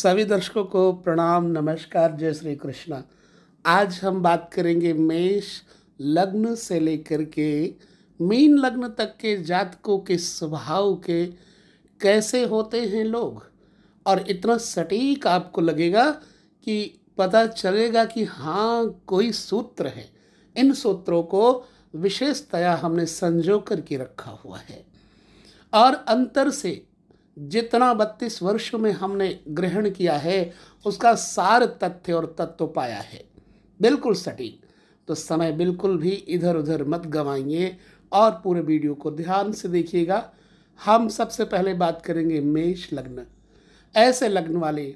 सभी दर्शकों को प्रणाम नमस्कार जय श्री कृष्णा आज हम बात करेंगे मेष लग्न से लेकर के मीन लग्न तक के जातकों के स्वभाव के कैसे होते हैं लोग और इतना सटीक आपको लगेगा कि पता चलेगा कि हाँ कोई सूत्र है इन सूत्रों को विशेषतया हमने संजो करके रखा हुआ है और अंतर से जितना बत्तीस वर्षों में हमने ग्रहण किया है उसका सार तथ्य और तत्व पाया है बिल्कुल सटीक तो समय बिल्कुल भी इधर उधर मत गंवाइए और पूरे वीडियो को ध्यान से देखिएगा हम सबसे पहले बात करेंगे मेष लग्न ऐसे लग्न वाले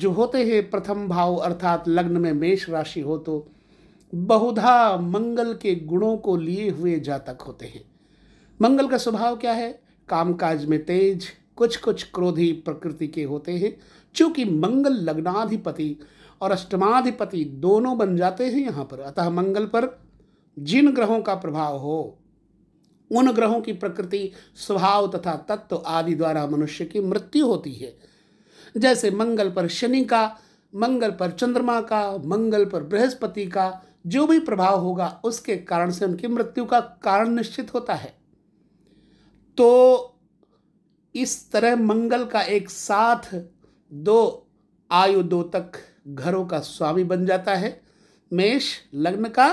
जो होते हैं प्रथम भाव अर्थात लग्न में मेष राशि हो तो बहुधा मंगल के गुणों को लिए हुए जातक होते हैं मंगल का स्वभाव क्या है कामकाज में तेज कुछ कुछ क्रोधी प्रकृति के होते हैं क्योंकि मंगल लग्नाधिपति और अष्टमाधिपति दोनों बन जाते हैं यहाँ पर अतः मंगल पर जिन ग्रहों का प्रभाव हो उन ग्रहों की प्रकृति स्वभाव तथा तत्व आदि द्वारा मनुष्य की मृत्यु होती है जैसे मंगल पर शनि का मंगल पर चंद्रमा का मंगल पर बृहस्पति का जो भी प्रभाव होगा उसके कारण से उनकी मृत्यु का कारण निश्चित होता है तो इस तरह मंगल का एक साथ दो आयु दो तक घरों का स्वामी बन जाता है मेष लग्न का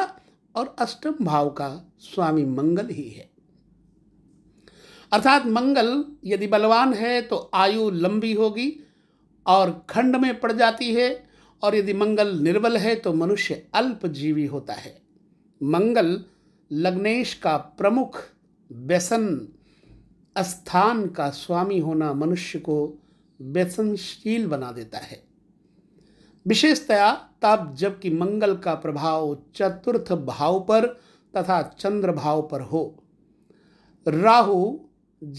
और अष्टम भाव का स्वामी मंगल ही है अर्थात मंगल यदि बलवान है तो आयु लंबी होगी और खंड में पड़ जाती है और यदि मंगल निर्बल है तो मनुष्य अल्पजीवी होता है मंगल लग्नेश का प्रमुख व्यसन स्थान का स्वामी होना मनुष्य को व्यसनशील बना देता है विशेषतया तब जबकि मंगल का प्रभाव चतुर्थ भाव पर तथा चंद्र भाव पर हो राहु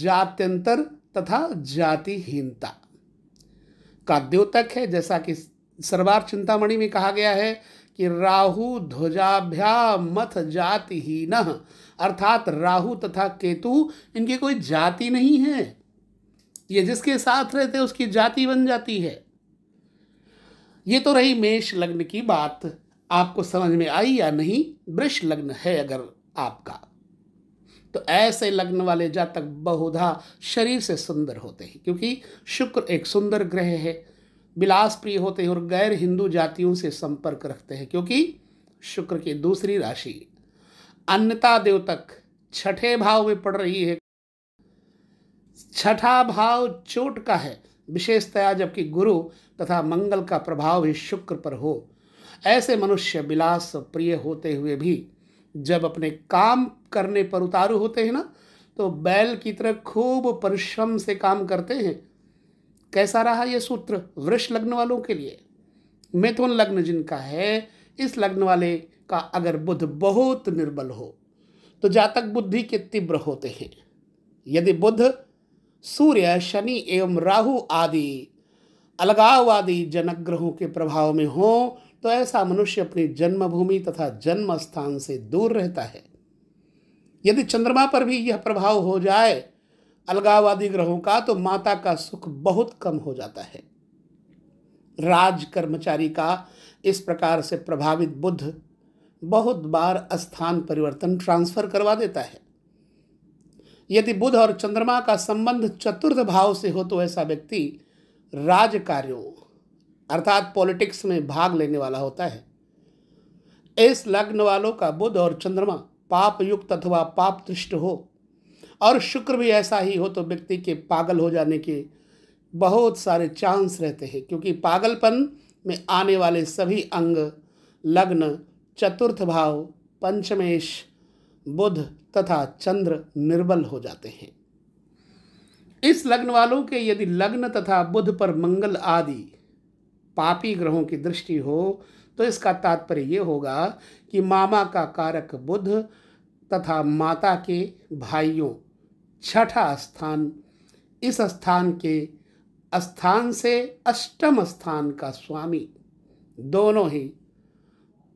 जात्यंतर तथा जातिहीनता का द्योतक है जैसा कि सर्वार चिंतामणि में कहा गया है कि राहु मत जाति ही न अर्थात राहु तथा केतु इनकी कोई जाति नहीं है ये जिसके साथ रहते उसकी जाति बन जाती है ये तो रही मेष लग्न की बात आपको समझ में आई या नहीं वृष लग्न है अगर आपका तो ऐसे लग्न वाले जातक बहुधा शरीर से सुंदर होते हैं क्योंकि शुक्र एक सुंदर ग्रह है विलास प्रिय होते हैं और गैर हिंदू जातियों से संपर्क रखते हैं क्योंकि शुक्र की दूसरी राशि अन्नता देव तक छठे भाव में पड़ रही है छठा भाव चोट का है विशेषतया जबकि गुरु तथा मंगल का प्रभाव भी शुक्र पर हो ऐसे मनुष्य विलास प्रिय होते हुए भी जब अपने काम करने पर उतारू होते हैं ना तो बैल की तरह खूब परिश्रम से काम करते हैं कैसा रहा यह सूत्र वृक्ष लग्न वालों के लिए मिथुन लग्न जिनका है इस लग्न वाले का अगर बुध बहुत निर्बल हो तो जातक बुद्धि के तीव्र होते हैं यदि बुध सूर्य शनि एवं राहु आदि अलगाववादी जनक ग्रहों के प्रभाव में हो तो ऐसा मनुष्य अपनी जन्मभूमि तथा जन्म स्थान से दूर रहता है यदि चंद्रमा पर भी यह प्रभाव हो जाए अलगावादी ग्रहों का तो माता का सुख बहुत कम हो जाता है राज कर्मचारी का इस प्रकार से प्रभावित बुद्ध बहुत बार स्थान परिवर्तन ट्रांसफर करवा देता है यदि बुध और चंद्रमा का संबंध चतुर्थ भाव से हो तो ऐसा व्यक्ति राज कार्यों अर्थात पॉलिटिक्स में भाग लेने वाला होता है इस लग्न वालों का बुध और चंद्रमा पाप युक्त अथवा पाप दृष्ट हो और शुक्र भी ऐसा ही हो तो व्यक्ति के पागल हो जाने के बहुत सारे चांस रहते हैं क्योंकि पागलपन में आने वाले सभी अंग लग्न चतुर्थ भाव पंचमेश बुध तथा चंद्र निर्बल हो जाते हैं इस लग्न वालों के यदि लग्न तथा बुध पर मंगल आदि पापी ग्रहों की दृष्टि हो तो इसका तात्पर्य ये होगा कि मामा का कारक बुध तथा माता के भाइयों छठा स्थान इस स्थान के स्थान से अष्टम स्थान का स्वामी दोनों ही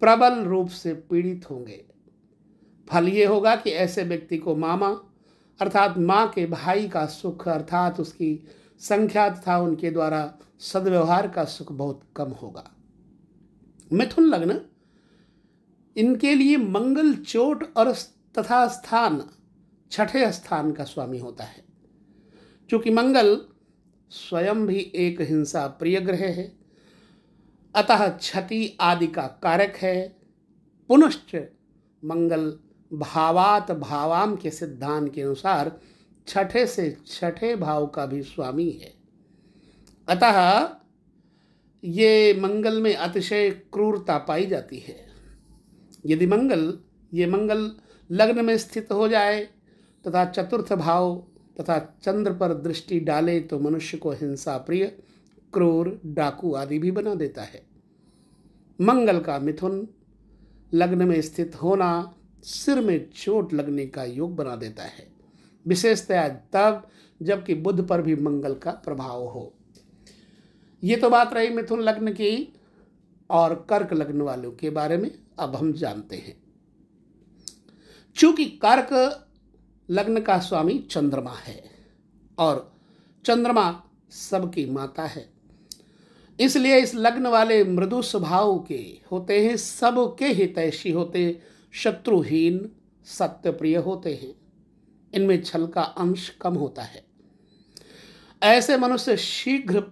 प्रबल रूप से पीड़ित होंगे फल ये होगा कि ऐसे व्यक्ति को मामा अर्थात माँ के भाई का सुख अर्थात उसकी संख्या तथा उनके द्वारा सदव्यवहार का सुख बहुत कम होगा मिथुन लग्न इनके लिए मंगल चोट और तथा स्थान छठे स्थान का स्वामी होता है चूँकि मंगल स्वयं भी एक हिंसा प्रिय ग्रह है अतः क्षति आदि का कारक है पुनश्च मंगल भावात भावाम के सिद्धांत के अनुसार छठे से छठे भाव का भी स्वामी है अतः ये मंगल में अतिशय क्रूरता पाई जाती है यदि मंगल ये मंगल लग्न में स्थित हो जाए तथा चतुर्थ भाव तथा चंद्र पर दृष्टि डाले तो मनुष्य को हिंसा प्रिय क्रूर डाकू आदि भी बना देता है मंगल का मिथुन लग्न में स्थित होना सिर में चोट लगने का योग बना देता है विशेषतया तब जबकि बुद्ध पर भी मंगल का प्रभाव हो ये तो बात रही मिथुन लग्न की और कर्क लग्न वालों के बारे में अब हम जानते हैं चूंकि कर्क लग्न का स्वामी चंद्रमा है और चंद्रमा सबकी माता है इसलिए इस लग्न वाले मृदु स्वभाव के होते हैं सबके हितैषी होते हैं शत्रुहीन सत्यप्रिय होते हैं इनमें छल का अंश कम होता है ऐसे मनुष्य शीघ्र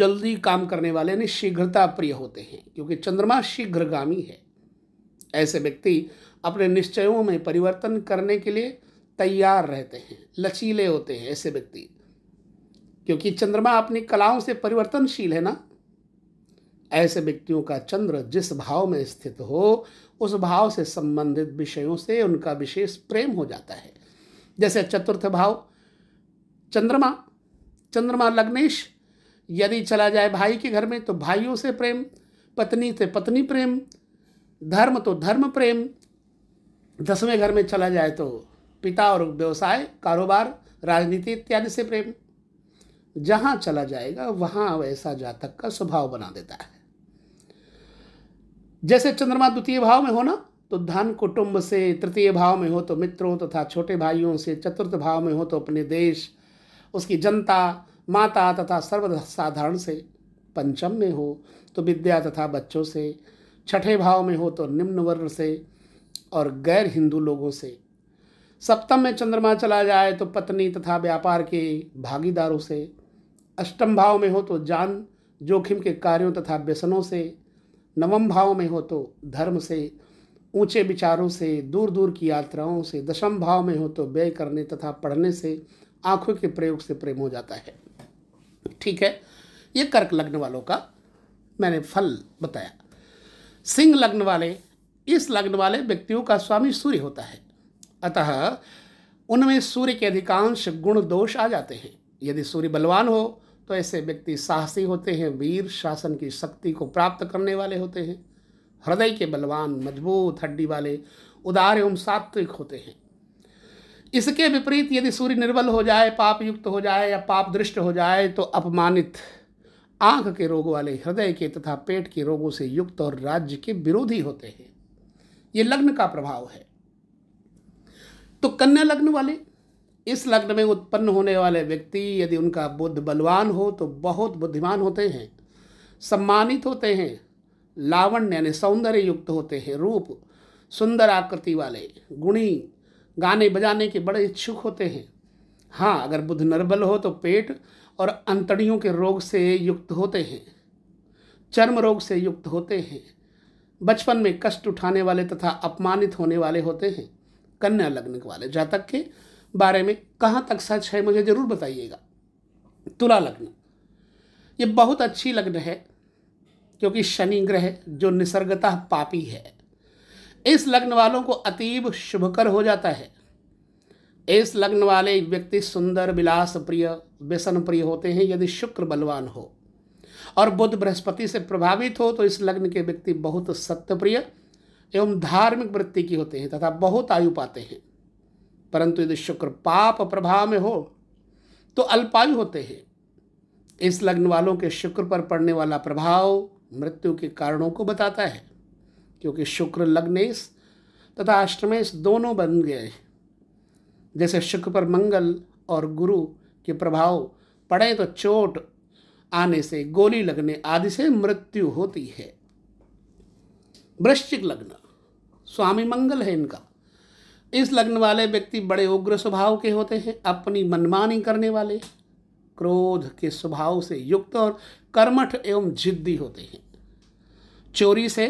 जल्दी काम करने वाले यानी शीघ्रता प्रिय होते हैं क्योंकि चंद्रमा शीघ्रगामी है ऐसे व्यक्ति अपने निश्चयों में परिवर्तन करने के लिए तैयार रहते हैं लचीले होते हैं ऐसे व्यक्ति क्योंकि चंद्रमा अपनी कलाओं से परिवर्तनशील है ना ऐसे व्यक्तियों का चंद्र जिस भाव में स्थित हो उस भाव से संबंधित विषयों से उनका विशेष प्रेम हो जाता है जैसे चतुर्थ भाव चंद्रमा चंद्रमा लग्नेश यदि चला जाए भाई के घर में तो भाइयों से प्रेम पत्नी से पत्नी प्रेम धर्म तो धर्म प्रेम दसवें घर में चला जाए तो पिता और व्यवसाय कारोबार राजनीति इत्यादि से प्रेम जहाँ चला जाएगा वहाँ वैसा जातक का स्वभाव बना देता है जैसे चंद्रमा द्वितीय भाव में होना तो धन कुटुंब से तृतीय भाव में हो तो मित्रों तथा तो छोटे भाइयों से चतुर्थ भाव में हो तो अपने देश उसकी जनता माता तथा सर्वसाधारण से पंचम में हो तो विद्या तथा बच्चों से छठे भाव में हो तो निम्न वर्ण से और गैर हिंदू लोगों से सप्तम में चंद्रमा चला जाए तो पत्नी तथा व्यापार के भागीदारों से अष्टम भाव में हो तो जान जोखिम के कार्यों तथा व्यसनों से नवम भाव में हो तो धर्म से ऊंचे विचारों से दूर दूर की यात्राओं से दशम भाव में हो तो व्यय करने तथा पढ़ने से आंखों के प्रयोग से प्रेम हो जाता है ठीक है ये कर्क लग्न वालों का मैंने फल बताया सिंह लग्न वाले इस लग्न वाले व्यक्तियों का स्वामी सूर्य होता है अतः उनमें सूर्य के अधिकांश गुण दोष आ जाते हैं यदि सूर्य बलवान हो तो ऐसे व्यक्ति साहसी होते हैं वीर शासन की शक्ति को प्राप्त करने वाले होते हैं हृदय के बलवान मजबूत हड्डी वाले उदार एवं सात्विक होते हैं इसके विपरीत यदि सूर्य निर्बल हो जाए पाप युक्त हो जाए या पाप दृष्ट हो जाए तो अपमानित आंख के रोग वाले हृदय के तथा पेट के रोगों से युक्त और राज्य के विरोधी होते हैं ये लग्न का प्रभाव है तो कन्या लग्न वाले इस लग्न में उत्पन्न होने वाले व्यक्ति यदि उनका बुद्ध बलवान हो तो बहुत बुद्धिमान होते हैं सम्मानित होते हैं लावण्य यानी सौंदर्य युक्त होते हैं रूप सुंदर आकृति वाले गुणी गाने बजाने के बड़े इच्छुक होते हैं हाँ अगर बुद्ध निर्बल हो तो पेट और अंतड़ियों के रोग से युक्त होते हैं चर्म रोग से युक्त होते हैं बचपन में कष्ट उठाने वाले तथा अपमानित होने वाले होते हैं कन्या लग्न वाले जातक के बारे में कहाँ तक सच है मुझे ज़रूर बताइएगा तुला लग्न ये बहुत अच्छी लग्न है क्योंकि शनि ग्रह जो निसर्गतः पापी है इस लग्न वालों को अतीब शुभकर हो जाता है इस लग्न वाले व्यक्ति सुंदर विलास प्रिय व्यसन प्रिय होते हैं यदि शुक्र बलवान हो और बुध बृहस्पति से प्रभावित हो तो इस लग्न के व्यक्ति बहुत सत्यप्रिय एवं धार्मिक वृत्ति की होते हैं तथा बहुत आयु पाते हैं परंतु यदि शुक्र पाप प्रभाव में हो तो अल्पायु होते हैं इस लग्न वालों के शुक्र पर पड़ने वाला प्रभाव मृत्यु के कारणों को बताता है क्योंकि शुक्र लग्नेश तथा अष्टमेश दोनों बन गए हैं जैसे शुक्र पर मंगल और गुरु के प्रभाव पड़े तो चोट आने से गोली लगने आदि से मृत्यु होती है वृश्चिक लग्न स्वामी मंगल है इनका इस लग्न वाले व्यक्ति बड़े उग्र स्वभाव के होते हैं अपनी मनमानी करने वाले क्रोध के स्वभाव से युक्त और कर्मठ एवं जिद्दी होते हैं चोरी से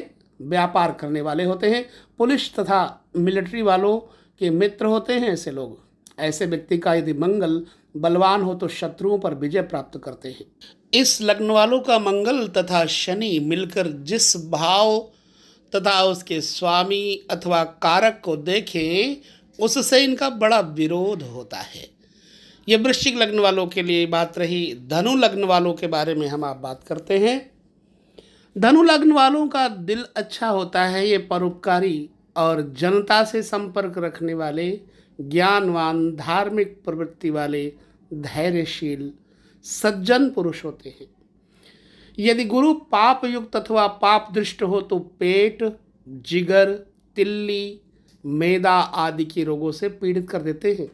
व्यापार करने वाले होते हैं पुलिस तथा मिलिट्री वालों के मित्र होते हैं ऐसे लोग ऐसे व्यक्ति का यदि मंगल बलवान हो तो शत्रुओं पर विजय प्राप्त करते हैं इस लग्न वालों का मंगल तथा शनि मिलकर जिस भाव तथा उसके स्वामी अथवा कारक को देखें उससे इनका बड़ा विरोध होता है ये वृश्चिक लग्न वालों के लिए बात रही धनु लग्न वालों के बारे में हम आप बात करते हैं धनु लग्न वालों का दिल अच्छा होता है ये परोपकारी और जनता से संपर्क रखने वाले ज्ञानवान धार्मिक प्रवृत्ति वाले धैर्यशील सज्जन पुरुष होते हैं यदि गुरु पाप युक्त अथवा पाप दृष्ट हो तो पेट जिगर तिल्ली मैदा आदि के रोगों से पीड़ित कर देते हैं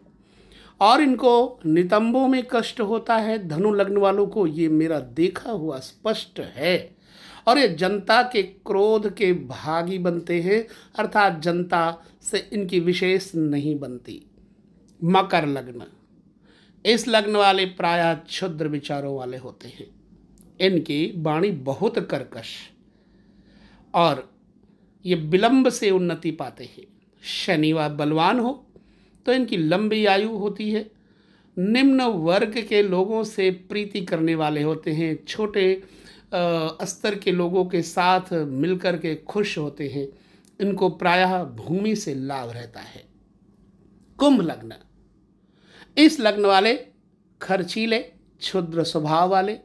और इनको नितंबों में कष्ट होता है धनु लग्न वालों को ये मेरा देखा हुआ स्पष्ट है और ये जनता के क्रोध के भागी बनते हैं अर्थात जनता से इनकी विशेष नहीं बनती मकर लग्न इस लग्न वाले प्रायः क्षुद्र विचारों वाले होते हैं इनकी वाणी बहुत कर्कश और ये विलंब से उन्नति पाते हैं शनिवार बलवान हो तो इनकी लंबी आयु होती है निम्न वर्ग के लोगों से प्रीति करने वाले होते हैं छोटे स्तर के लोगों के साथ मिलकर के खुश होते हैं इनको प्रायः भूमि से लाभ रहता है कुंभ लग्न इस लग्न वाले खर्चीले क्षुद्र स्वभाव वाले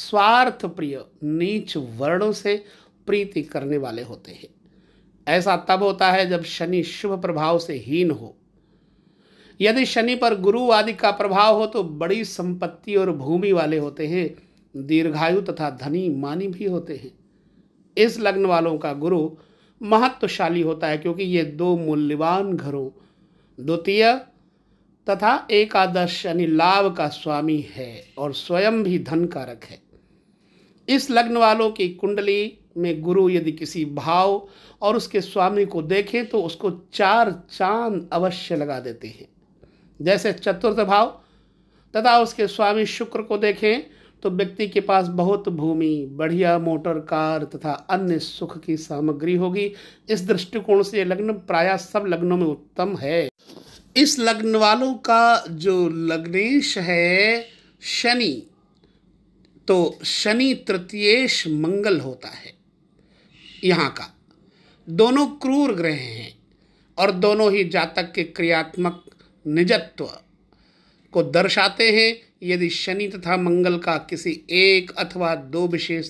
स्वार्थ प्रिय नीच वर्णों से प्रीति करने वाले होते हैं ऐसा तब होता है जब शनि शुभ प्रभाव से हीन हो यदि शनि पर गुरु आदि का प्रभाव हो तो बड़ी संपत्ति और भूमि वाले होते हैं दीर्घायु तथा धनी मानी भी होते हैं इस लग्न वालों का गुरु महत्वशाली होता है क्योंकि ये दो मूल्यवान घरों द्वितीय तथा एकादश यानी लाभ का स्वामी है और स्वयं भी धन कारक है इस लग्न वालों की कुंडली में गुरु यदि किसी भाव और उसके स्वामी को देखें तो उसको चार चांद अवश्य लगा देते हैं जैसे चतुर्थ भाव तथा उसके स्वामी शुक्र को देखें तो व्यक्ति के पास बहुत भूमि बढ़िया मोटर कार तथा अन्य सुख की सामग्री होगी इस दृष्टिकोण से लग्न प्राय सब लग्नों में उत्तम है इस लग्न वालों का जो लग्नेश है शनि तो शनि तृतीयेश मंगल होता है यहाँ का दोनों क्रूर ग्रह हैं और दोनों ही जातक के क्रियात्मक निजत्व को दर्शाते हैं यदि शनि तथा मंगल का किसी एक अथवा दो विशेष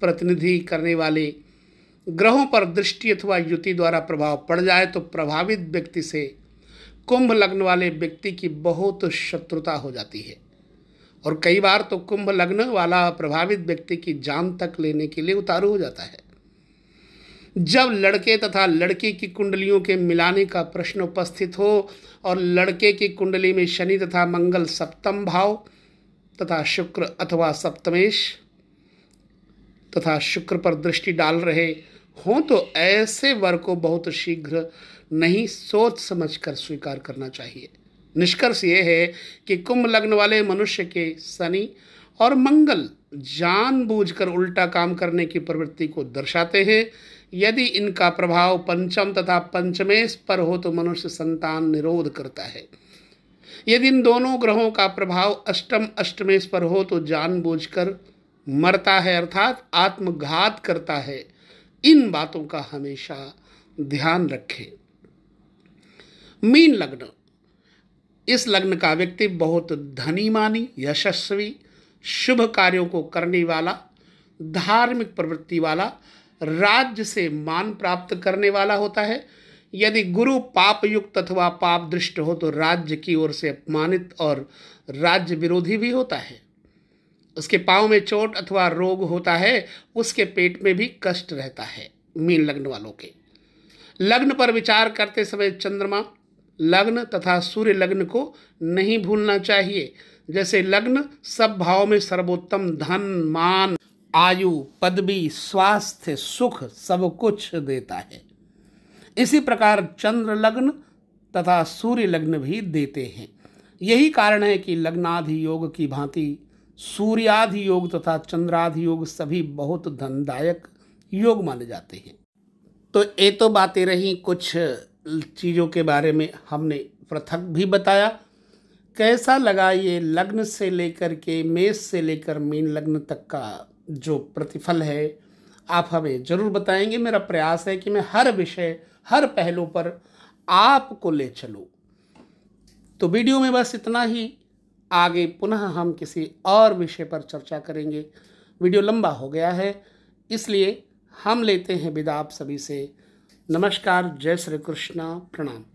प्रतिनिधि करने वाले ग्रहों पर दृष्टि अथवा युति द्वारा प्रभाव पड़ जाए तो प्रभावित व्यक्ति से कुंभ लग्न वाले व्यक्ति की बहुत शत्रुता हो जाती है और कई बार तो कुंभ लग्न वाला प्रभावित व्यक्ति की जान तक लेने के लिए उतारू हो जाता है जब लड़के तथा लड़की की कुंडलियों के मिलाने का प्रश्न उपस्थित हो और लड़के की कुंडली में शनि तथा मंगल सप्तम भाव तथा शुक्र अथवा सप्तमेश तथा शुक्र पर दृष्टि डाल रहे हों तो ऐसे वर को बहुत शीघ्र नहीं सोच समझकर स्वीकार करना चाहिए निष्कर्ष ये है कि कुंभ लग्न वाले मनुष्य के शनि और मंगल जानबूझकर उल्टा काम करने की प्रवृत्ति को दर्शाते हैं यदि इनका प्रभाव पंचम तथा पंचमेश पर हो तो मनुष्य संतान निरोध करता है यदि इन दोनों ग्रहों का प्रभाव अष्टम अष्टमेश पर हो तो जानबूझकर मरता है अर्थात आत्मघात करता है इन बातों का हमेशा ध्यान रखें मीन लग्न इस लग्न का व्यक्ति बहुत धनीमानी यशस्वी शुभ कार्यों को करने वाला धार्मिक प्रवृत्ति वाला राज्य से मान प्राप्त करने वाला होता है यदि गुरु पाप युक्त अथवा पाप दृष्ट हो तो राज्य की ओर से अपमानित और राज्य विरोधी भी होता है उसके पाँव में चोट अथवा रोग होता है उसके पेट में भी कष्ट रहता है मीन लग्न वालों के लग्न पर विचार करते समय चंद्रमा लग्न तथा सूर्य लग्न को नहीं भूलना चाहिए जैसे लग्न सब भाव में सर्वोत्तम धन मान आयु पदवी स्वास्थ्य सुख सब कुछ देता है इसी प्रकार चंद्र लग्न तथा सूर्य लग्न भी देते हैं यही कारण है कि लग्नाधि योग की भांति सूर्याधि योग तथा चंद्राधि योग सभी बहुत धनदायक योग माने जाते हैं तो ये तो बातें रहीं कुछ चीज़ों के बारे में हमने पृथक भी बताया कैसा लगा ये लग्न से लेकर के मेष से लेकर मीन लग्न तक का जो प्रतिफल है आप हमें ज़रूर बताएंगे मेरा प्रयास है कि मैं हर विषय हर पहलू पर आपको ले चलूँ तो वीडियो में बस इतना ही आगे पुनः हम किसी और विषय पर चर्चा करेंगे वीडियो लंबा हो गया है इसलिए हम लेते हैं विदा आप सभी से नमस्कार जय श्री कृष्णा प्रणाम